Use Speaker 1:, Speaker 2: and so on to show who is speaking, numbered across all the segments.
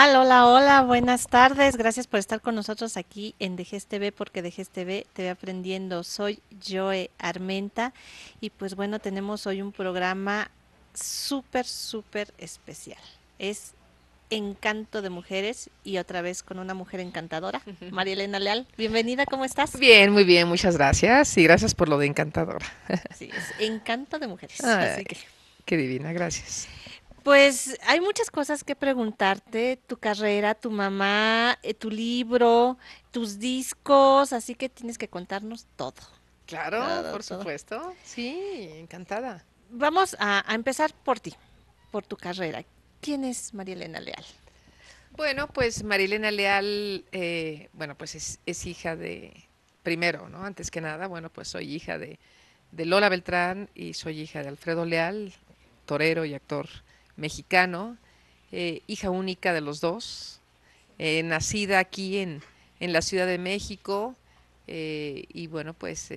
Speaker 1: Hola, hola, buenas tardes. Gracias por estar con nosotros aquí en Dejes TV, porque Dejes TV te ve aprendiendo. Soy Joe Armenta y pues bueno, tenemos hoy un programa súper, súper especial. Es encanto de mujeres y otra vez con una mujer encantadora, María Elena Leal. Bienvenida, ¿cómo estás? Bien, muy
Speaker 2: bien, muchas gracias y gracias por lo de encantadora. Sí,
Speaker 1: es encanto de mujeres. así que...
Speaker 2: Qué divina, gracias.
Speaker 1: Pues hay muchas cosas que preguntarte, tu carrera, tu mamá, eh, tu libro, tus discos, así que tienes que contarnos todo. Claro, por supuesto. Sí, encantada. Vamos a, empezar por ti, por tu carrera. ¿Quién es María Elena Leal?
Speaker 2: Bueno, pues Marilena Leal, eh, bueno, pues es, es, hija de, primero, ¿no? Antes que nada, bueno, pues soy hija de, de, Lola Beltrán y soy hija de Alfredo Leal, torero y actor mexicano, eh, hija única de los dos, eh, nacida aquí en, en, la Ciudad de México eh, y bueno, pues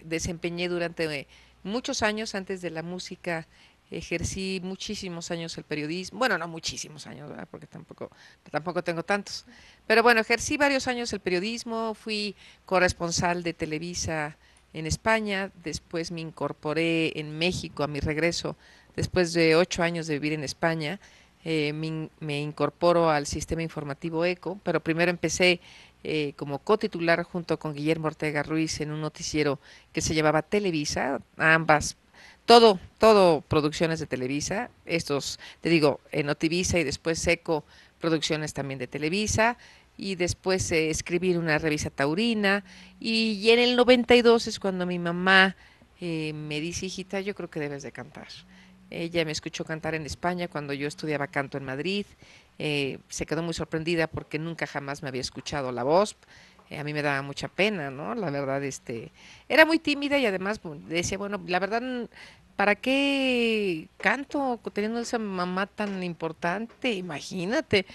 Speaker 2: desempeñé durante muchos años antes de la música ejercí muchísimos años el periodismo, bueno, no muchísimos años, porque tampoco, tampoco tengo tantos, pero bueno, ejercí varios años el periodismo, fui corresponsal de Televisa en España, después me incorporé en México a mi regreso Después de ocho años de vivir en España, eh, me, incorporo al sistema informativo ECO, pero primero empecé eh, como cotitular junto con Guillermo Ortega Ruiz en un noticiero que se llamaba Televisa, ambas todo, todo producciones de Televisa, estos, te digo, en Notivisa y después ECO, producciones también de Televisa, y después eh, escribir una revista taurina, y, en el 92 es cuando mi mamá me dice, hijita, yo creo que debes de cantar. Ella me escuchó cantar en España cuando yo estudiaba canto en Madrid. Eh, se quedó muy sorprendida porque nunca jamás me había escuchado la voz. Eh, a mí me daba mucha pena, ¿no? La verdad, este, era muy tímida y además decía, bueno, la verdad, ¿para qué canto teniendo esa mamá tan importante? Imagínate.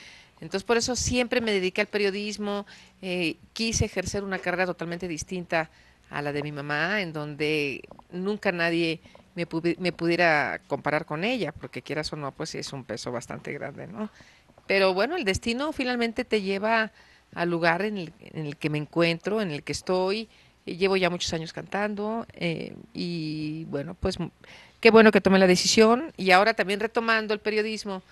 Speaker 2: Entonces, por eso siempre me dediqué al periodismo. Eh, quise ejercer una carrera totalmente distinta a la de mi mamá, en donde nunca nadie me, pudiera comparar con ella, porque quieras o no, pues es un peso bastante grande, ¿no? Pero bueno, el destino finalmente te lleva al lugar en el, que me encuentro, en el que estoy. Eh, llevo ya muchos años cantando eh, y bueno, pues qué bueno que tomé la decisión y ahora también retomando el periodismo,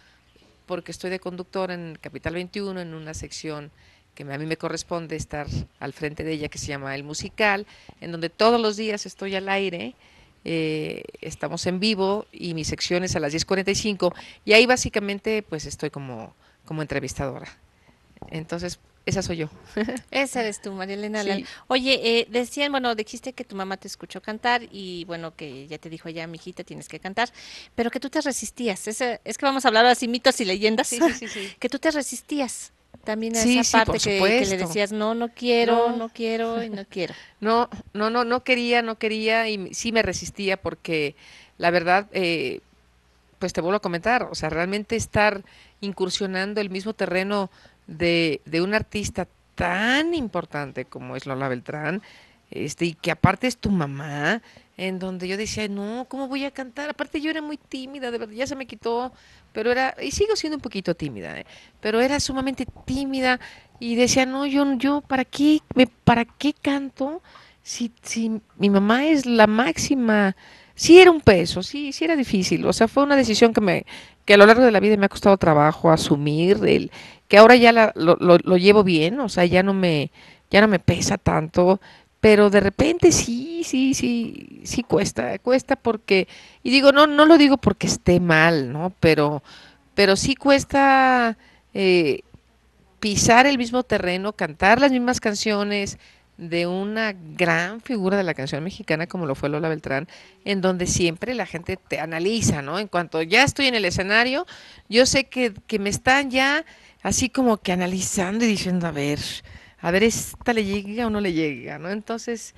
Speaker 2: porque estoy de conductor en Capital 21, en una sección que a mí me corresponde estar al frente de ella, que se llama El Musical, en donde todos los días estoy al aire. Eh, estamos en vivo y mi sección es a las 10.45 y ahí básicamente pues estoy como, como entrevistadora. Entonces, esa soy yo.
Speaker 1: Esa eres tú, María Elena. Oye, eh, decían, bueno, dijiste que tu mamá te escuchó cantar y bueno, que ya te dijo ya, mi hijita tienes que cantar, pero que tú te resistías. Es, es que vamos a hablar así mitos y leyendas. Sí, que tú te resistías. También a esa parte que, le decías, no, no quiero, no. quiero y no
Speaker 2: quiero. No, no, no, no quería, no quería y sí me resistía porque la verdad, eh, pues te vuelvo a comentar, o sea, realmente estar incursionando el mismo terreno de, de un artista tan importante como es Lola Beltrán, este, y que aparte es tu mamá, en donde yo decía, no, ¿cómo voy a cantar? Aparte yo era muy tímida, de ya se me quitó, pero era, y sigo siendo un poquito tímida, ¿eh? pero era sumamente tímida y decía, no, yo, yo, ¿para qué, para qué canto si, si mi mamá es la máxima? Sí era un peso, sí, sí era difícil, o sea, fue una decisión que me, que a lo largo de la vida me ha costado trabajo asumir, el, que ahora ya lo, lo, lo llevo bien, o sea, ya no me, ya no me pesa tanto, pero de repente sí, sí, sí, sí cuesta, cuesta porque, y digo, no, no lo digo porque esté mal, ¿no? Pero, pero sí cuesta eh, pisar el mismo terreno, cantar las mismas canciones de una gran figura de la canción mexicana como lo fue Lola Beltrán, en donde siempre la gente te analiza, ¿no? En cuanto ya estoy en el escenario, yo sé que, que me están ya así como que analizando y diciendo, a ver, a ver, esta le llega o no le llega, ¿no? Entonces,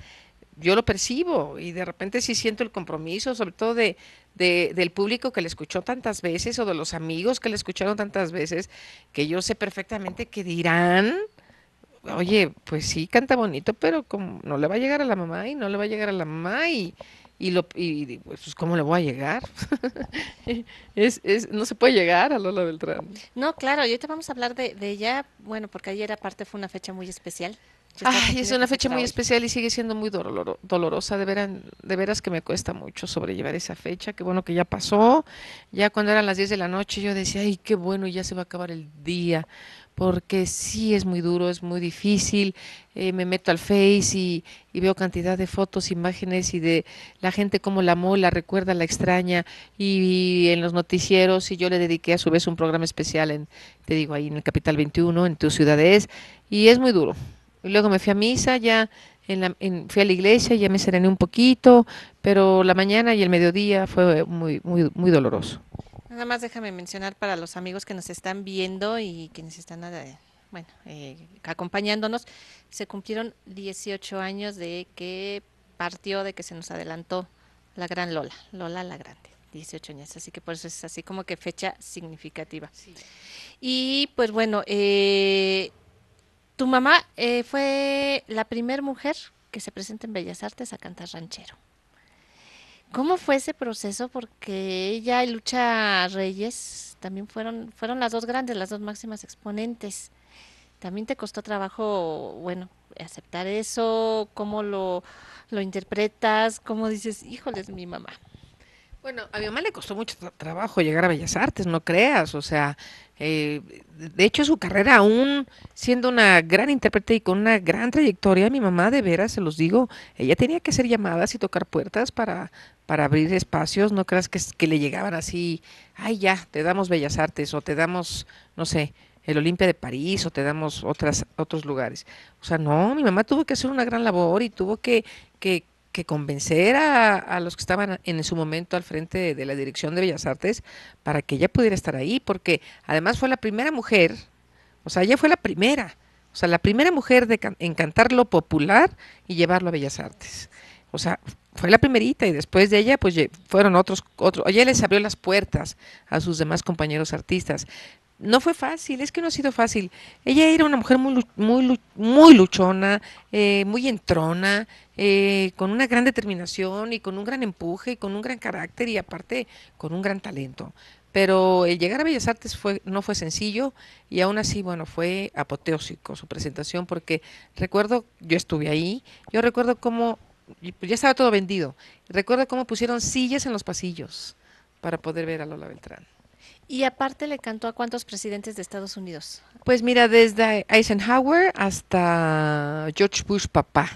Speaker 2: yo lo percibo y de repente sí siento el compromiso, sobre todo de, del público que le escuchó tantas veces o de los amigos que le escucharon tantas veces, que yo sé perfectamente que dirán, oye, pues sí, canta bonito, pero como no le va a llegar a la mamá y no le va a llegar a la mamá y y pues, pues cómo le voy a llegar es, es, no se puede llegar a Lola Beltrán
Speaker 1: no claro y te vamos a hablar de, ella bueno porque ayer aparte fue una fecha muy especial Ay, es una fecha muy
Speaker 2: especial y sigue siendo muy dolorosa, de, veran, de veras que me cuesta mucho sobrellevar esa fecha, qué bueno que ya pasó, ya cuando eran las 10 de la noche yo decía, ay, qué bueno, ya se va a acabar el día, porque sí es muy duro, es muy difícil. Eh, me meto al Face y, veo cantidad de fotos, imágenes y de la gente como la amó, la recuerda, la extraña. Y, en los noticieros, y yo le dediqué a su vez un programa especial, en, te digo, ahí en el Capital 21, en tus ciudades, y es muy duro. luego me fui a misa, ya en la, en, fui a la iglesia, ya me serené un poquito, pero la mañana y el mediodía fue muy, muy, muy
Speaker 3: doloroso.
Speaker 1: Nada más déjame mencionar para los amigos que nos están viendo y quienes están, eh, bueno, eh, acompañándonos, se cumplieron 18 años de que partió, de que se nos adelantó la gran Lola, Lola la Grande. 18 años, así que por eso es así como que fecha significativa. Y pues bueno, eh, tu mamá fue la primera mujer que se presenta en Bellas Artes a cantar ranchero. ¿Cómo fue ese proceso? Porque ella y Lucha Reyes también fueron, fueron las dos grandes, las dos máximas exponentes. También te costó trabajo, bueno, aceptar eso, cómo lo, interpretas, cómo dices, híjoles, mi mamá.
Speaker 2: Bueno, a mi mamá le costó mucho trabajo llegar a Bellas Artes, no creas, o sea, eh, de hecho su carrera aún siendo una gran intérprete y con una gran trayectoria, mi mamá de veras, se los digo, ella tenía que hacer llamadas y tocar puertas para, para abrir espacios, no creas que, que le llegaban así, ay ya, te damos Bellas Artes o te damos, no sé, el Olimpia de París o te damos otras, otros lugares. O sea, no, mi mamá tuvo que hacer una gran labor y tuvo que, que, que convencer a, los que estaban en su momento al frente de, la Dirección de Bellas Artes para que ella pudiera estar ahí, porque además fue la primera mujer, o sea, ella fue la primera, o sea, la primera mujer de encantar lo popular y llevarlo a Bellas Artes. O sea, fue la primerita y después de ella, pues fueron otros, otros, ella les abrió las puertas a sus demás compañeros artistas no fue fácil, es que no ha sido fácil. Ella era una mujer muy, muy, muy luchona, eh, muy entrona, eh, con una gran determinación y con un gran empuje y con un gran carácter y aparte con un gran talento. Pero el llegar a Bellas Artes fue, no fue sencillo y aún así, bueno, fue apoteósico su presentación porque recuerdo, yo estuve ahí, yo recuerdo cómo, pues ya estaba todo vendido, recuerdo cómo pusieron sillas en los pasillos para poder ver a Lola Beltrán.
Speaker 1: Y aparte le cantó a cuántos presidentes de Estados Unidos.
Speaker 2: Pues mira, desde Eisenhower hasta George Bush papá,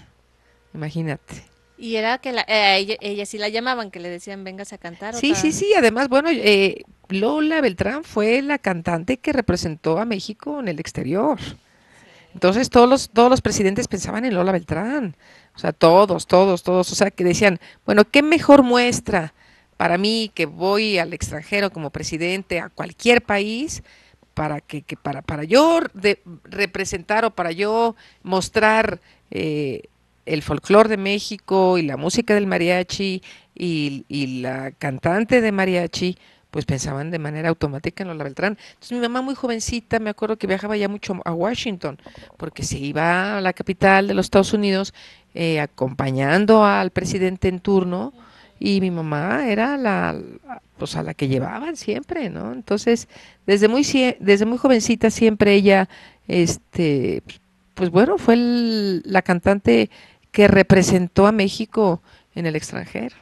Speaker 2: imagínate.
Speaker 1: Y era que eh, ella, sí la llamaban, que le decían vengas a cantar. Sí, sí, sí,
Speaker 2: además, bueno, eh, Lola Beltrán fue la cantante que representó a México en el exterior. Entonces todos los, todos los presidentes pensaban en Lola Beltrán, o sea, todos, todos, todos, o sea, que decían, bueno, ¿qué mejor muestra para mí que voy al extranjero como presidente a cualquier país, para que, para, para yo de, representar o para yo mostrar eh, el folclore de México y la música del mariachi y, la cantante de mariachi, pues pensaban de manera automática en Lola Beltrán. Entonces mi mamá muy jovencita, me acuerdo que viajaba ya mucho a Washington, porque se iba a la capital de los Estados Unidos eh, acompañando al presidente en turno y mi mamá era la, pues a la que llevaban siempre, ¿no? Entonces, desde muy, desde muy jovencita siempre ella, este, pues bueno, fue la cantante que representó a México en el extranjero.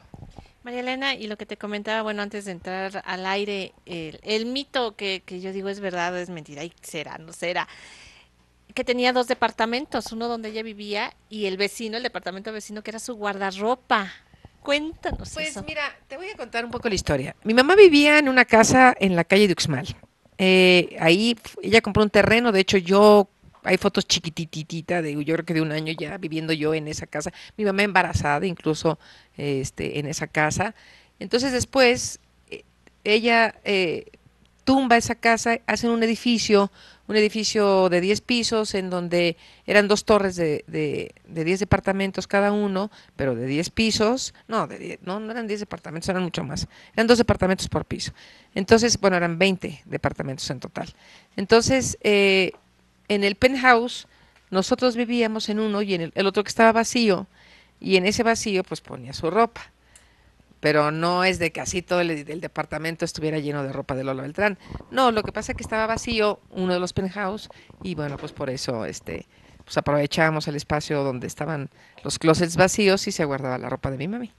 Speaker 1: María Elena, y lo que te comentaba, bueno, antes de entrar al aire, el, el mito que, que, yo digo es verdad, es mentira, y será, no será, que tenía dos departamentos, uno donde ella vivía y el vecino, el departamento vecino que era su guardarropa. Cuéntanos. Pues mira, te
Speaker 2: voy a contar un poco la historia. Mi mamá vivía en una casa en la calle de Uxmal. Eh, ahí ella compró un terreno, de hecho yo hay fotos chiquititita de yo creo que de un año ya viviendo yo en esa casa, mi mamá embarazada incluso este, en esa casa. Entonces después eh, ella eh, tumba esa casa, hacen un edificio un edificio de 10 pisos en donde eran dos torres de, de, 10 departamentos cada uno, pero de 10 pisos, no, no, no eran 10 departamentos, eran mucho más, eran dos departamentos por piso. Entonces, bueno, eran 20 departamentos en total. Entonces, eh, en el penthouse nosotros vivíamos en uno y en el, el otro que estaba vacío, y en ese vacío pues ponía su ropa pero no es de que así todo el, departamento estuviera lleno de ropa de Lola Beltrán. No, lo que pasa es que estaba vacío uno de los penthouse y bueno, pues por eso este pues aprovechábamos el espacio donde estaban los closets vacíos y se guardaba la ropa de mi mami.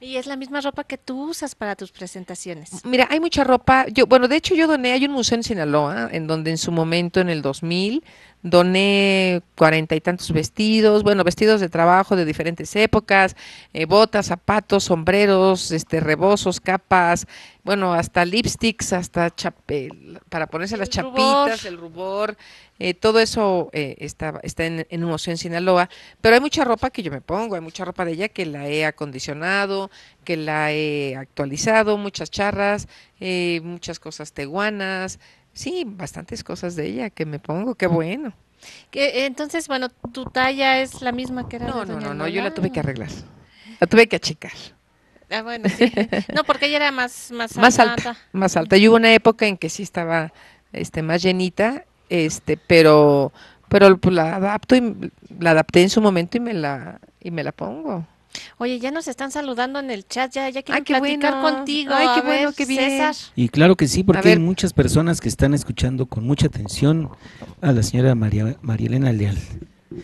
Speaker 1: Y es la misma ropa que tú usas para tus presentaciones.
Speaker 2: Mira, hay mucha ropa. Yo, bueno, de hecho yo doné, hay un museo en Sinaloa, en donde en su momento, en el 2000, doné cuarenta y tantos vestidos, bueno, vestidos de trabajo de diferentes épocas, eh, botas, zapatos, sombreros, este, rebosos capas, bueno, hasta lipsticks, hasta chapel, para ponerse las chapitas, el rubor, eh, todo eso eh, está, en, en un museo en Sinaloa. Pero hay mucha ropa que yo me pongo, hay mucha ropa de ella que la he acondicionado que la he actualizado, muchas charras, eh, muchas cosas teguanas, sí, bastantes cosas de ella que me pongo, qué bueno.
Speaker 1: entonces, bueno, tu talla es la misma que era. No, no, no, no, yo la
Speaker 2: tuve que arreglar, la tuve que achicar.
Speaker 1: Ah, bueno, No, porque ella era más, más, más alta.
Speaker 2: Más alta. Y hubo una época en que sí estaba este, más llenita, este, pero, pero la adapto y la adapté en su momento y me la, y me la pongo.
Speaker 1: Oye, ya nos están saludando en el chat, ya, ya quieren Ay, qué platicar bueno. contigo. Ay, qué bueno, ver,
Speaker 3: Y claro que sí, porque hay muchas personas que están escuchando con mucha atención a la señora María, María Elena Leal.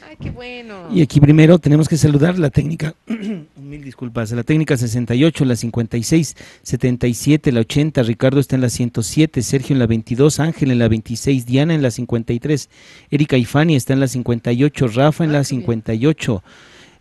Speaker 3: Ay, qué bueno. Y aquí primero tenemos que saludar la técnica, mil disculpas, la técnica 68, la 56, 77, la 80, Ricardo está en la 107, Sergio en la 22, Ángel en la 26, Diana en la 53, Erika y Fanny está en la 58, Rafa en ah, la 58.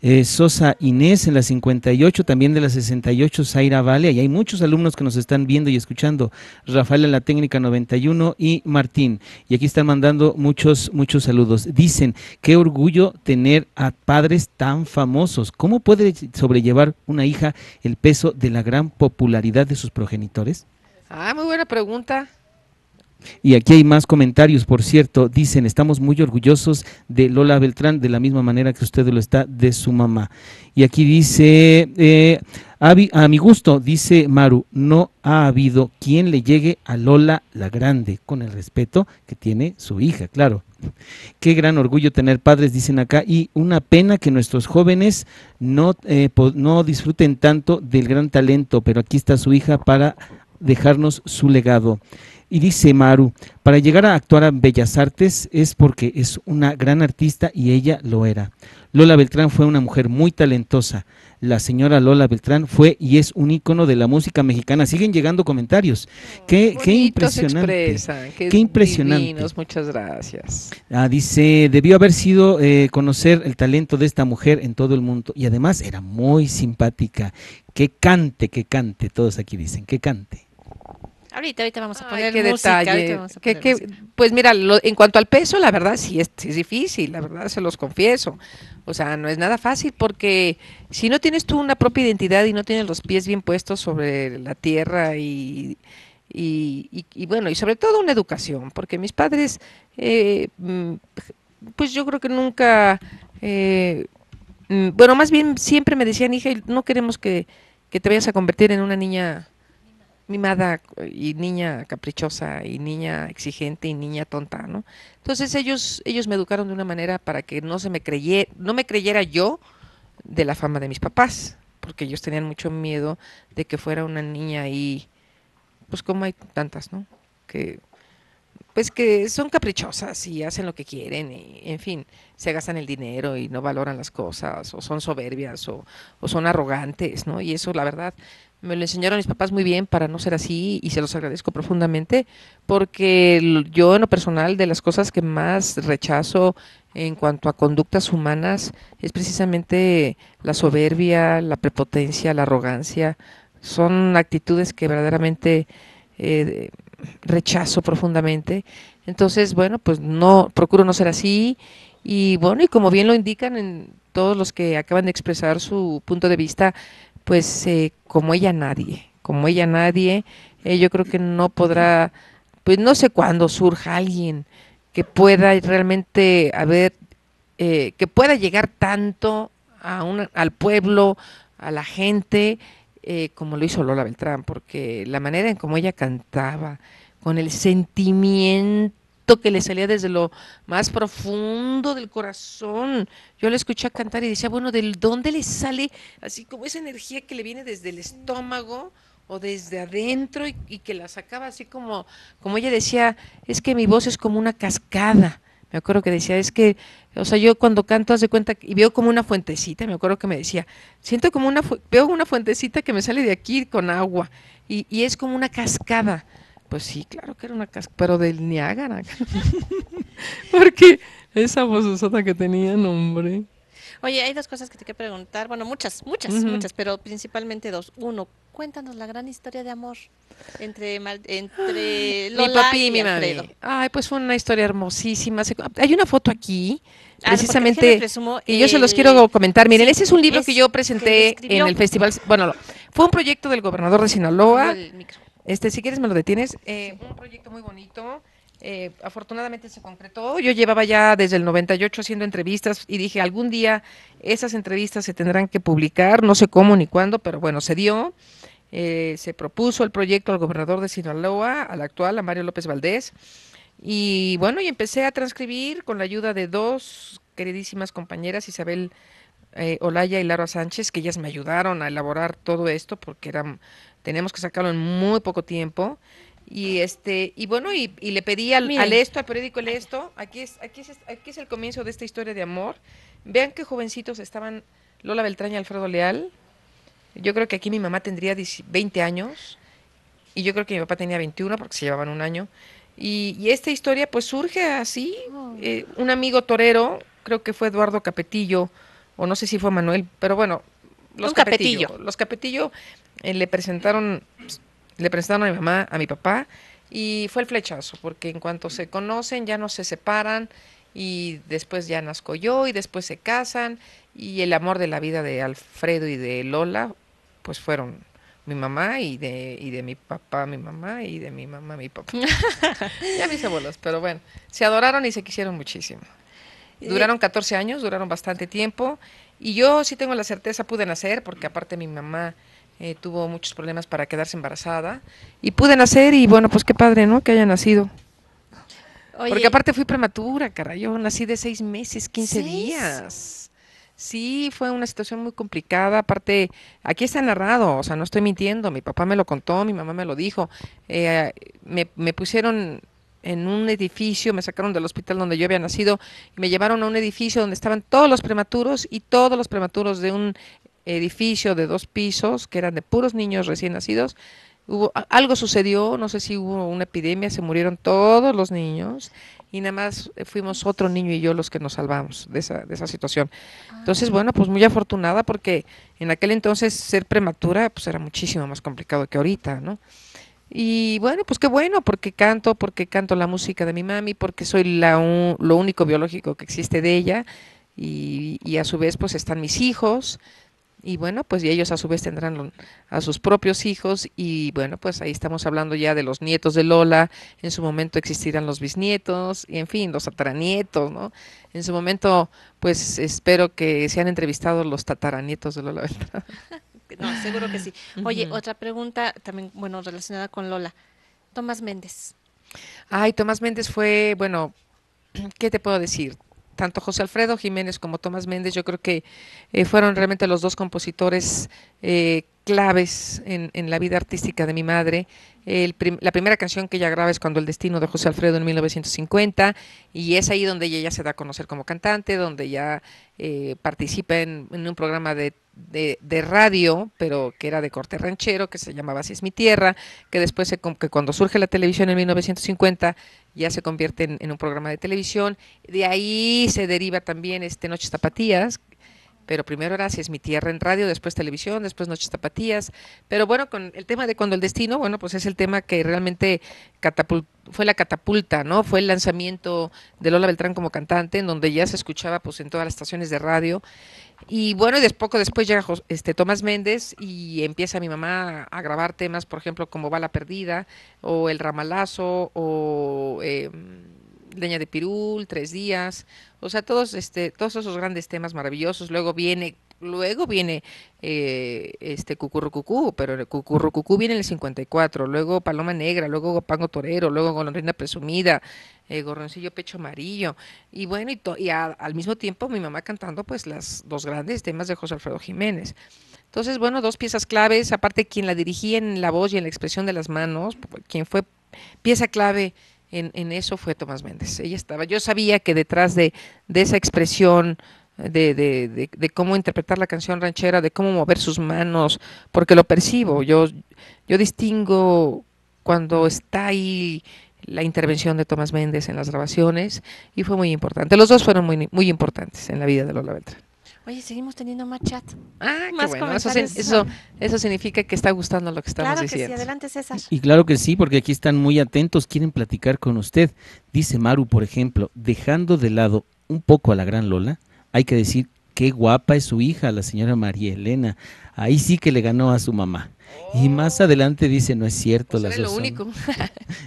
Speaker 3: Eh, Sosa Inés en la 58, también de la 68 Zaira Vale, y hay muchos alumnos que nos están viendo y escuchando, Rafael en la técnica 91 y Martín. Y aquí están mandando muchos, muchos saludos. Dicen, qué orgullo tener a padres tan famosos. ¿Cómo puede sobrellevar una hija el peso de la gran popularidad de sus progenitores?
Speaker 2: Ah, muy buena pregunta.
Speaker 3: Y aquí hay más comentarios, por cierto, dicen, estamos muy orgullosos de Lola Beltrán, de la misma manera que usted lo está de su mamá. Y aquí dice, eh, a, mi gusto, dice Maru, no ha habido quien le llegue a Lola la Grande, con el respeto que tiene su hija, claro. Qué gran orgullo tener padres, dicen acá, y una pena que nuestros jóvenes no, eh, no disfruten tanto del gran talento, pero aquí está su hija para dejarnos su legado. Y dice Maru, para llegar a actuar en Bellas Artes es porque es una gran artista y ella lo era. Lola Beltrán fue una mujer muy talentosa. La señora Lola Beltrán fue y es un ícono de la música mexicana. Siguen llegando comentarios. qué, qué, impresionante. qué impresionante.
Speaker 2: muchas gracias.
Speaker 3: Ah, dice, debió haber sido eh, conocer el talento de esta mujer en todo el mundo. Y además era muy simpática. Que cante, que cante. Todos aquí dicen, que cante.
Speaker 2: Ahorita, ahorita vamos a poner qué Detalle. pues mira, en cuanto al peso, la verdad sí es, difícil, la verdad se los confieso. O sea, no es nada fácil porque si no tienes tú una propia identidad y no tienes los pies bien puestos sobre la tierra y, bueno, y sobre todo una educación, porque mis padres, eh, mm, pues yo creo que nunca, eh, mm, bueno, más bien siempre me decían, hija, no queremos que te vayas a convertir en una niña mimada y niña caprichosa y niña exigente y niña tonta, ¿no? Entonces ellos, ellos me educaron de una manera para que no se me creyera, no me creyera yo de la fama de mis papás, porque ellos tenían mucho miedo de que fuera una niña y pues como hay tantas, ¿no? Que pues que son caprichosas y hacen lo que quieren y en fin, se gastan el dinero y no valoran las cosas o son soberbias o, o son arrogantes, ¿no? Y eso la verdad me lo enseñaron mis papás muy bien para no ser así y se los agradezco profundamente porque yo en lo personal de las cosas que más rechazo en cuanto a conductas humanas es precisamente la soberbia, la prepotencia, la arrogancia. Son actitudes que verdaderamente eh, rechazo profundamente. Entonces, bueno, pues no procuro no ser así y bueno, y como bien lo indican en todos los que acaban de expresar su punto de vista, pues eh, como ella nadie, como ella nadie, eh, yo creo que no podrá, pues no sé cuándo surja alguien que pueda realmente haber, eh, que pueda llegar tanto a al pueblo, a la gente, como lo hizo Lola Beltrán, porque la manera en cómo ella cantaba, con el sentimiento, que le salía desde lo más profundo del corazón. Yo la escuché cantar y decía, bueno, ¿de dónde le sale así como esa energía que le viene desde el estómago? o desde adentro y, que la sacaba así como, como ella decía, es que mi voz es como una cascada. Me acuerdo que decía, es que, o sea, yo cuando canto, de cuenta, y veo como una fuentecita, me acuerdo que me decía, siento como una, veo una fuentecita que me sale de aquí con agua, y es como una cascada. Pues sí, claro que era una cascada, pero del Niágara. Porque esa voz usada que tenía, nombre.
Speaker 1: Oye, hay dos cosas que te quiero preguntar. Bueno, muchas, muchas, muchas, pero principalmente dos. Uno, cuéntanos la gran historia de amor entre,
Speaker 2: Lola mi papi y, mi madre. Ay, pues fue una historia hermosísima. Hay una foto aquí, ah, precisamente, y yo se los quiero comentar. Miren, ese es un libro que yo presenté en el festival. Bueno, fue un proyecto del gobernador de Sinaloa. Este, si quieres me lo detienes. Eh, un proyecto muy bonito. Eh, afortunadamente se concretó. Yo llevaba ya desde el 98 haciendo entrevistas y dije, algún día esas entrevistas se tendrán que publicar, no sé cómo ni cuándo, pero bueno, se dio. Eh, se propuso el proyecto al gobernador de Sinaloa, al actual, a Mario López Valdés. Y bueno, y empecé a transcribir con la ayuda de dos queridísimas compañeras, Isabel Olaya y Lara Sánchez, que ellas me ayudaron a elaborar todo esto porque eran… Tenemos que sacarlo en muy poco tiempo. Y este, y bueno, y, le pedí al, esto, al periódico El Esto, aquí es, aquí es, aquí es el comienzo de esta historia de amor. Vean qué jovencitos estaban Lola Beltrán y Alfredo Leal. Yo creo que aquí mi mamá tendría 20 años y yo creo que mi papá tenía 21 porque se llevaban un año. Y, y esta historia pues surge así. Oh. Eh, un amigo torero, creo que fue Eduardo Capetillo, o no sé si fue Manuel, pero bueno, los Capetillo. Los Capetillo eh, le presentaron, le presentaron a mi mamá, a mi papá, y fue el flechazo, porque en cuanto se conocen ya no se separan y después ya nazco yo y después se casan y el amor de la vida de Alfredo y de Lola pues fueron mi mamá y de, y de mi papá, mi mamá y de mi mamá, mi papá. ya mis abuelos, pero bueno, se adoraron y se quisieron muchísimo. Duraron 14 años, duraron bastante tiempo y yo sí tengo la certeza pude nacer porque aparte mi mamá eh, tuvo muchos problemas para quedarse embarazada y pude nacer y bueno, pues qué padre, ¿no? Que haya nacido. Porque aparte fui prematura, caray, yo nací de seis meses, quince días. Sí, fue una situación muy complicada. Aparte, aquí está narrado, o sea, no estoy mintiendo. Mi papá me lo contó, mi mamá me lo dijo. Eh, me, me, pusieron en un edificio, me sacaron del hospital donde yo había nacido me llevaron a un edificio donde estaban todos los prematuros y todos los prematuros de un edificio de dos pisos que eran de puros niños recién nacidos. Hubo, algo sucedió, no sé si hubo una epidemia, se murieron todos los niños y nada más eh, fuimos otro niño y yo los que nos salvamos de esa, de esa situación. Ah. Entonces, bueno, pues muy afortunada porque en aquel entonces ser prematura pues era muchísimo más complicado que ahorita, ¿no? Y bueno, pues qué bueno, porque canto, porque canto la música de mi mami, porque soy la lo único biológico que existe de ella y, y a su vez pues están mis hijos y bueno, pues ellos a su vez tendrán a sus propios hijos y bueno, pues ahí estamos hablando ya de los nietos de Lola, en su momento existirán los bisnietos y en fin, los tataranietos, ¿no? En su momento, pues espero que se han entrevistado los tataranietos de Lola
Speaker 1: No, seguro que sí. Oye, otra pregunta también, bueno, relacionada con Lola. Tomás Méndez.
Speaker 2: Ay, Tomás Méndez fue, bueno, ¿qué te puedo decir? tanto José Alfredo Jiménez como Tomás Méndez, yo creo que eh, fueron realmente los dos compositores eh, claves en, la vida artística de mi madre. la primera canción que ella graba es Cuando el Destino de José Alfredo en 1950 y es ahí donde ella se da a conocer como cantante, donde ya eh, participa en, un programa de, radio, pero que era de corte ranchero, que se llamaba Así es mi tierra, que después se, que cuando surge la televisión en 1950 ya se convierte en, un programa de televisión. De ahí se deriva también este Noches Tapatías, pero primero era Si es mi tierra en radio, después televisión, después Noches Tapatías. Pero bueno, con el tema de Cuando el Destino, bueno, pues es el tema que realmente fue la catapulta, ¿no? Fue el lanzamiento de Lola Beltrán como cantante, en donde ya se escuchaba pues en todas las estaciones de radio. Y bueno, y poco después llega este, Tomás Méndez y empieza mi mamá a grabar temas, por ejemplo, como Bala Perdida, o El Ramalazo, o... Em, leña de pirul, tres días, o sea, todos, este, todos esos grandes temas maravillosos. Luego viene, luego viene eh, este Cucurrucucú, pero el Cucú viene en el 54, luego Paloma Negra, luego Pango Torero, luego Golondrina Presumida, eh, Gorroncillo Pecho Amarillo, y bueno, y, y al mismo tiempo mi mamá cantando pues las dos grandes temas de José Alfredo Jiménez. Entonces, bueno, dos piezas claves, aparte quien la dirigía en la voz y en la expresión de las manos, quien fue pieza clave en, eso fue Tomás Méndez. Ella estaba, yo sabía que detrás de, esa expresión, de, cómo interpretar la canción ranchera, de cómo mover sus manos, porque lo percibo, yo, yo distingo cuando está ahí la intervención de Tomás Méndez en las grabaciones y fue muy importante. Los dos fueron muy, muy importantes en la vida de Lola Beltrán.
Speaker 1: Oye, seguimos teniendo más chat. Ah, más qué Eso, eso,
Speaker 2: significa que está gustando lo que estamos claro que Sí. Adelante,
Speaker 1: César.
Speaker 3: Y claro que sí, porque aquí están muy atentos, quieren platicar con usted. Dice Maru, por ejemplo, dejando de lado un poco a la gran Lola, hay que decir qué guapa es su hija, la señora María Elena. Ahí sí que le ganó a su mamá. Y más adelante dice, no es cierto, pues las dos. son,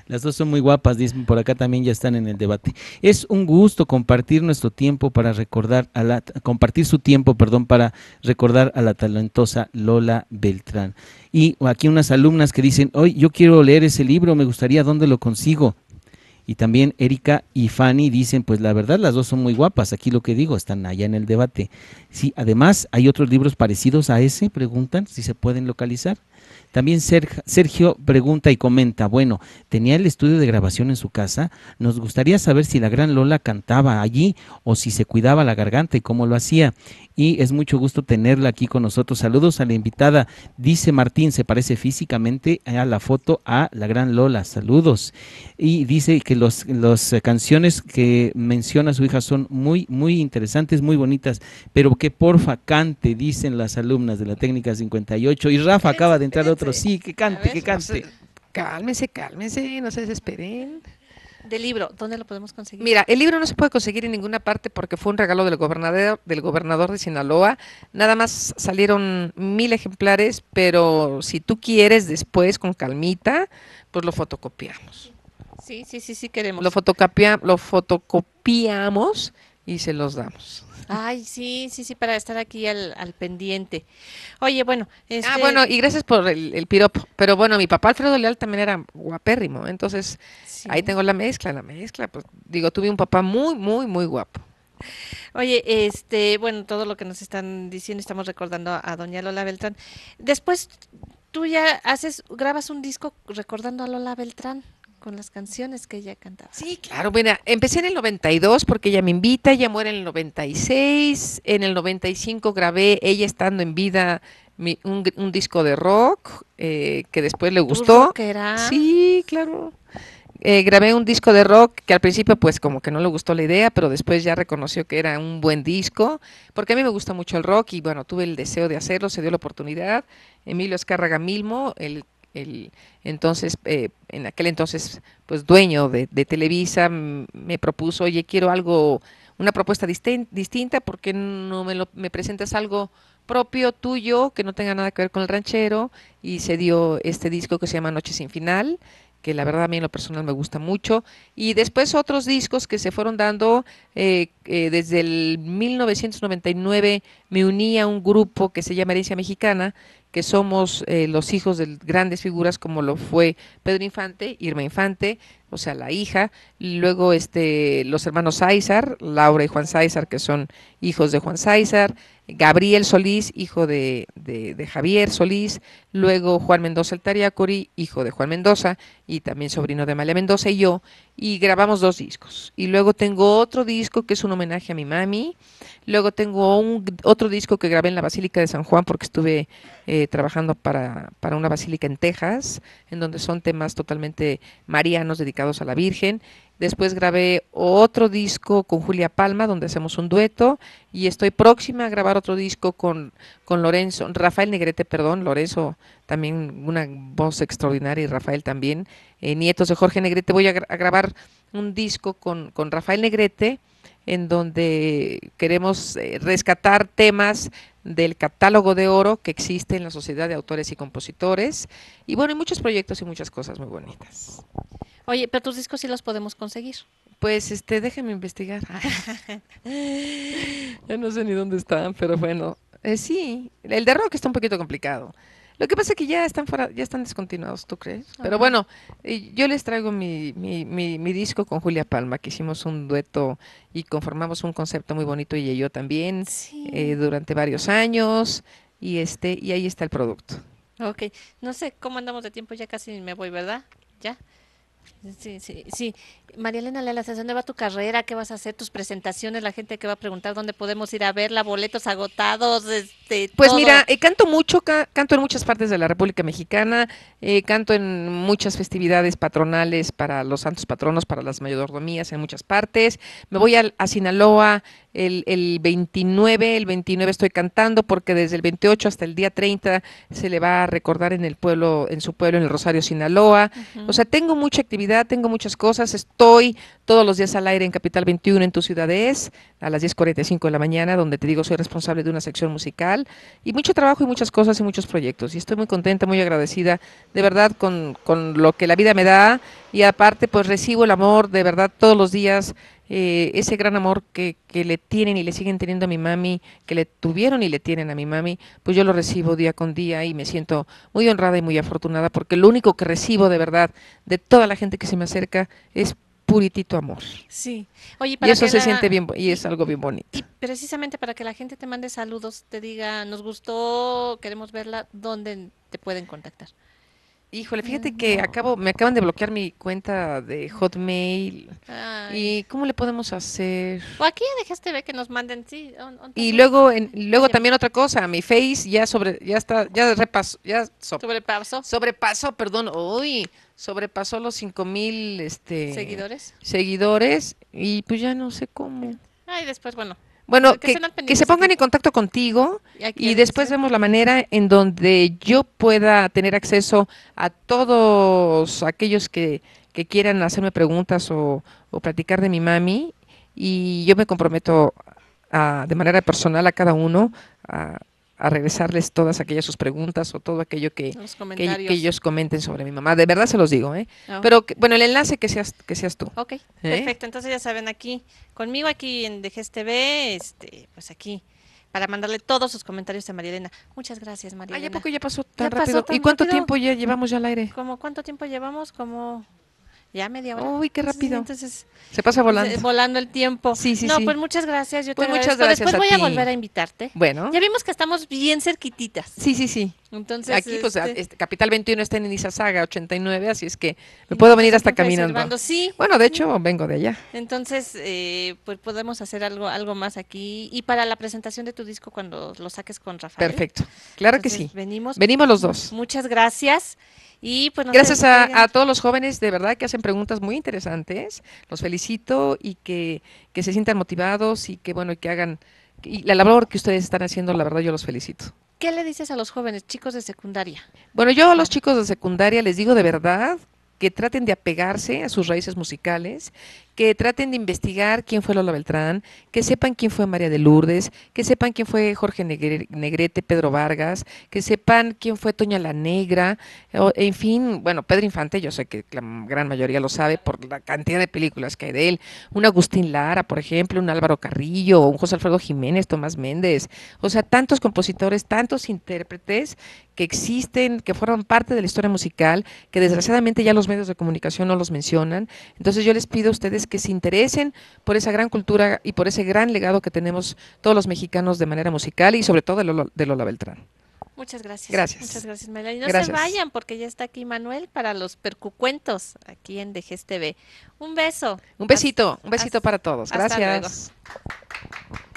Speaker 3: las dos son muy guapas, dicen, por acá también ya están en el debate. Es un gusto compartir nuestro tiempo para recordar a compartir su tiempo, perdón, para recordar a la talentosa Lola Beltrán. Y aquí unas alumnas que dicen, hoy yo quiero leer ese libro, me gustaría dónde lo consigo. Y también Erika y Fanny dicen, pues la verdad las dos son muy guapas, aquí lo que digo, están allá en el debate. Sí, además hay otros libros parecidos a ese, preguntan si se pueden localizar. También Sergio pregunta y comenta, bueno, ¿tenía el estudio de grabación en su casa? Nos gustaría saber si la gran Lola cantaba allí o si se cuidaba la garganta y cómo lo hacía. Y es mucho gusto tenerla aquí con nosotros. Saludos a la invitada. Dice Martín, se parece físicamente a la foto a la gran Lola. Saludos. Y dice que las canciones que menciona su hija son muy, muy interesantes, muy bonitas, pero que porfa cante, dicen las alumnas de la técnica 58. Y Rafa acaba de entrar al otro, sí, que cante, que cante.
Speaker 2: cálmese, cálmese, no se desesperen. Del libro, ¿dónde lo podemos conseguir? Mira, el libro no se puede conseguir en ninguna parte porque fue un regalo del gobernador, del gobernador de Sinaloa. Nada más salieron mil ejemplares, pero si tú quieres después, con calmita, pues lo fotocopiamos.
Speaker 1: Sí, sí, sí, sí queremos. Lo,
Speaker 2: fotocopia, lo fotocopiamos y se los damos.
Speaker 1: Ay, sí, sí, sí, para estar aquí al, pendiente. Oye,
Speaker 2: bueno. Ah, este bueno, y gracias por el, piropo. Pero bueno, mi papá Alfredo Leal también era guapérrimo. Entonces, ahí tengo la mezcla, la mezcla. Pues digo, tuve un papá muy, muy, muy guapo.
Speaker 1: Oye, este, bueno, todo lo que nos están diciendo, estamos recordando a doña Lola Beltrán. Después tú ya haces, grabas un disco recordando a Lola Beltrán con las canciones que ella cantaba. Sí,
Speaker 2: claro. Bueno, empecé en el 92 porque ella me invita, ella muere en el 96, en el 95 grabé ella estando en vida un, disco de rock eh, que después le gustó.
Speaker 1: era? Sí, claro.
Speaker 2: Eh, grabé un disco de rock que al principio pues como que no le gustó la idea, pero después ya reconoció que era un buen disco, porque a mí me gusta mucho el rock y bueno, tuve el deseo de hacerlo, se dio la oportunidad. Emilio Escárraga Milmo, el el entonces, eh, en aquel entonces, pues dueño de, Televisa, me propuso, oye, quiero algo, una propuesta distinta, ¿por qué no me, me presentas algo propio tuyo que no tenga nada que ver con el ranchero? Y se dio este disco que se llama Noche sin Final, que la verdad a mí en lo personal me gusta mucho. Y después otros discos que se fueron dando. Eh, eh, desde el 1999 me uní a un grupo que se llama Herencia Mexicana, que somos eh, los hijos de grandes figuras como lo fue Pedro Infante, Irma Infante, o sea, la hija, luego este, los hermanos Sáizar, Laura y Juan Sáizar, que son hijos de Juan Sáizar, Gabriel Solís, hijo de, Javier Solís, luego Juan Mendoza el Tariacuri, hijo de Juan Mendoza y también sobrino de Amalia Mendoza, y yo, y grabamos dos discos. Y luego tengo otro disco que es un homenaje a mi mami. Luego tengo un, otro disco que grabé en la Basílica de San Juan porque estuve eh, trabajando para, para, una basílica en Texas, en donde son temas totalmente marianos dedicados a la Virgen. Después grabé otro disco con Julia Palma, donde hacemos un dueto, y estoy próxima a grabar otro disco con, con Lorenzo, Rafael Negrete, perdón, Lorenzo también una voz extraordinaria y Rafael también, eh, nietos de Jorge Negrete. Voy a, grabar un disco con, con Rafael Negrete en donde queremos eh, rescatar temas del catálogo de oro que existe en la Sociedad de Autores y Compositores. Y bueno, hay muchos proyectos y muchas cosas muy bonitas. Oye, pero tus discos sí los podemos conseguir. Pues este, déjeme investigar. Ah. ya no sé ni dónde están, pero bueno, eh, sí, el de rock está un poquito complicado. Lo que pasa es que ya están fuera, ya están descontinuados, ¿tú crees? Pero bueno, yo les traigo mi, mi, disco con Julia Palma, que hicimos un dueto y conformamos un concepto muy bonito y yo también eh, durante varios años y este y ahí está el producto.
Speaker 1: Ok, no sé cómo andamos de tiempo, ya casi me voy, ¿verdad? Ya. Sí, sí, sí. María Elena ¿dónde va tu carrera? ¿Qué vas a hacer? ¿Tus presentaciones? La gente que va a preguntar dónde podemos ir a verla, boletos agotados, este, Pues mira, eh,
Speaker 2: canto mucho, canto en muchas partes de la República Mexicana, eh, canto en muchas festividades patronales para los santos patronos, para las mayordomías en muchas partes. Me voy a, Sinaloa el, 29, el 29 estoy cantando porque desde el 28 hasta el día 30 se le va a recordar en el pueblo, en su pueblo, en el Rosario Sinaloa. O sea, tengo mucha actividad, tengo muchas cosas, hoy, todos los días al aire en Capital 21 en tu ciudad a las 10.45 de la mañana, donde te digo soy responsable de una sección musical y mucho trabajo y muchas cosas y muchos proyectos. Y estoy muy contenta, muy agradecida de verdad con, lo que la vida me da y aparte pues recibo el amor de verdad todos los días, eh, ese gran amor que, que le tienen y le siguen teniendo a mi mami, que le tuvieron y le tienen a mi mami, pues yo lo recibo día con día y me siento muy honrada y muy afortunada porque lo único que recibo de verdad de toda la gente que se me acerca es puritito amor.
Speaker 1: Sí. Oye, para y eso se siente bien
Speaker 2: y es algo bien bonito. Y
Speaker 1: precisamente para que la gente te mande saludos, te diga, nos gustó, queremos verla, ¿dónde te pueden contactar? Híjole, fíjate
Speaker 2: que acabo, me acaban de bloquear mi cuenta de Hotmail. ¿Y cómo le podemos hacer?
Speaker 1: O aquí dejaste
Speaker 2: ver que nos manden, sí. y luego, luego también otra cosa, mi Face ya sobre, ya está, ya repasó, ya sobrepasó. Sobrepasó, perdón, uy, sobrepasó los cinco mil, este. Seguidores. Seguidores y pues ya no sé cómo. Ay, después, bueno, bueno, que, se pongan en contacto contigo y, después vemos la manera en donde yo pueda tener acceso a todos aquellos que, quieran hacerme preguntas o, o, platicar de mi mami y yo me comprometo de manera personal a cada uno a a regresarles todas aquellas sus preguntas o todo aquello que, ellos comenten sobre mi mamá. De verdad se los digo, ¿eh? Ah. Pero bueno, el enlace que seas, que seas tú. Ok, ¿Eh? perfecto.
Speaker 1: Entonces ya saben, aquí, conmigo aquí en DGSTV TV, este, pues aquí, para mandarle todos sus comentarios a María Elena. Muchas gracias, María Elena. poco ya pasó tan rápido? ¿Y cuánto tiempo ya llevamos ya al aire? ¿cuánto tiempo llevamos? Como ya media hora. Uy, qué rápido. Entonces, se pasa pues, volando. Eh, volando el tiempo. Sí, sí, no, pues muchas gracias.
Speaker 2: Yo te pues, muchas gracias Después voy a volver a invitarte. Bueno. Ya vimos que estamos bien cerquititas. Sí, sí, sí. Entonces, aquí pues este este, Capital 21 está en saga 89, así es que me puedo venir hasta caminando. Sí. Bueno, de hecho vengo de allá.
Speaker 1: Entonces, eh, pues podemos hacer algo algo más aquí y para la presentación de tu disco cuando lo saques con Rafael. Perfecto. Claro que sí. Venimos. Venimos los dos. Muchas gracias pues Gracias a, todos
Speaker 2: los jóvenes, de verdad, que hacen preguntas muy interesantes. Los felicito y que, que se sientan motivados y que, bueno, que hagan... la labor que ustedes están haciendo, la verdad, yo los felicito.
Speaker 1: ¿Qué le dices a los jóvenes, chicos de secundaria?
Speaker 2: Bueno, yo a los chicos de secundaria les digo de verdad que traten de apegarse a sus raíces musicales, que traten de investigar quién fue Lola Beltrán, que sepan quién fue María de Lourdes, que sepan quién fue Jorge Negrete, Pedro Vargas, que sepan quién fue Toña la Negra, en fin, bueno, Pedro Infante, yo sé que la gran mayoría lo sabe por la cantidad de películas que hay de él, un Agustín Lara, por ejemplo, un Álvaro Carrillo, un José Alfredo Jiménez, Tomás Méndez, o sea, tantos compositores, tantos intérpretes que existen, que forman parte de la historia musical, que desgraciadamente ya los medios de comunicación no los mencionan. Entonces yo les pido a ustedes que se interesen por esa gran cultura y por ese gran legado que tenemos todos los mexicanos de manera musical y sobre todo de Lola, Beltrán. Muchas gracias. Gracias. Muchas gracias, María. Y no se vayan
Speaker 1: porque ya está aquí Manuel para los percucuentos aquí en DGSTV. TV. Un beso. Un besito, un besito para todos. Gracias. Hasta